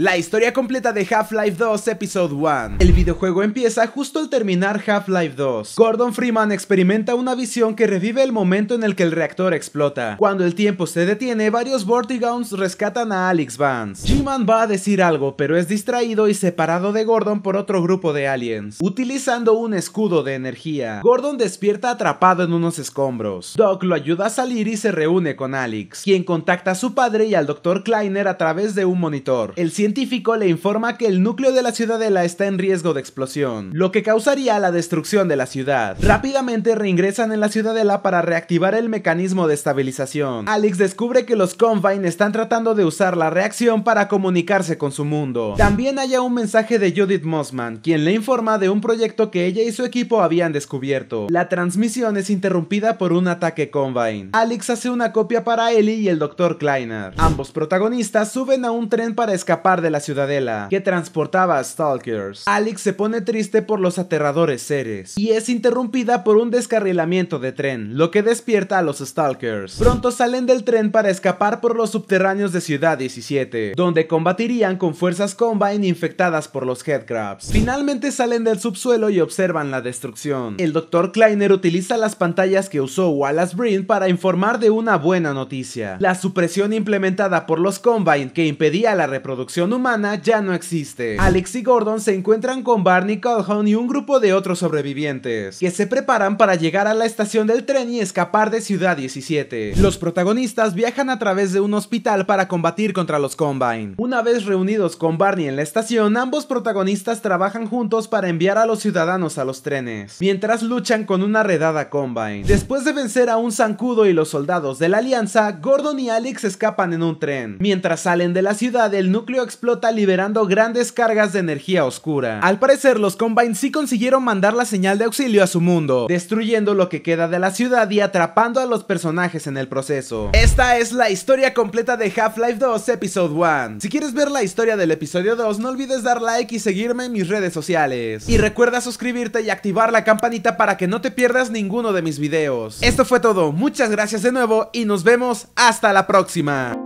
La historia completa de Half-Life 2 Episode 1 El videojuego empieza justo al terminar Half-Life 2. Gordon Freeman experimenta una visión que revive el momento en el que el reactor explota. Cuando el tiempo se detiene, varios Vortigaunts rescatan a Alex Vance. G-Man va a decir algo, pero es distraído y separado de Gordon por otro grupo de aliens, utilizando un escudo de energía. Gordon despierta atrapado en unos escombros. Doc lo ayuda a salir y se reúne con Alex, quien contacta a su padre y al Dr. Kleiner a través de un monitor. El científico le informa que el núcleo de la ciudadela está en riesgo de explosión, lo que causaría la destrucción de la ciudad. Rápidamente reingresan en la ciudadela para reactivar el mecanismo de estabilización. Alex descubre que los Combine están tratando de usar la reacción para comunicarse con su mundo. También haya un mensaje de Judith Mossman, quien le informa de un proyecto que ella y su equipo habían descubierto. La transmisión es interrumpida por un ataque Combine. Alex hace una copia para Ellie y el Dr. Kleiner. Ambos protagonistas suben a un tren para escapar de la ciudadela que transportaba a Stalkers. Alex se pone triste por los aterradores seres y es interrumpida por un descarrilamiento de tren, lo que despierta a los Stalkers. Pronto salen del tren para escapar por los subterráneos de Ciudad 17, donde combatirían con fuerzas Combine infectadas por los Headcrabs. Finalmente salen del subsuelo y observan la destrucción. El Dr. Kleiner utiliza las pantallas que usó Wallace Breen para informar de una buena noticia. La supresión implementada por los Combine que impedía la reproducción humana ya no existe. Alex y Gordon se encuentran con Barney Calhoun y un grupo de otros sobrevivientes, que se preparan para llegar a la estación del tren y escapar de Ciudad 17. Los protagonistas viajan a través de un hospital para combatir contra los Combine. Una vez reunidos con Barney en la estación, ambos protagonistas trabajan juntos para enviar a los ciudadanos a los trenes, mientras luchan con una redada Combine. Después de vencer a un zancudo y los soldados de la Alianza, Gordon y Alex escapan en un tren. Mientras salen de la ciudad, el núcleo explota liberando grandes cargas de energía oscura. Al parecer, los Combine sí consiguieron mandar la señal de auxilio a su mundo, destruyendo lo que queda de la ciudad y atrapando a los personajes en el proceso. Esta es la historia completa de Half-Life 2 Episode 1. Si quieres ver la historia del episodio 2, no olvides dar like y seguirme en mis redes sociales. Y recuerda suscribirte y activar la campanita para que no te pierdas ninguno de mis videos. Esto fue todo, muchas gracias de nuevo y nos vemos hasta la próxima.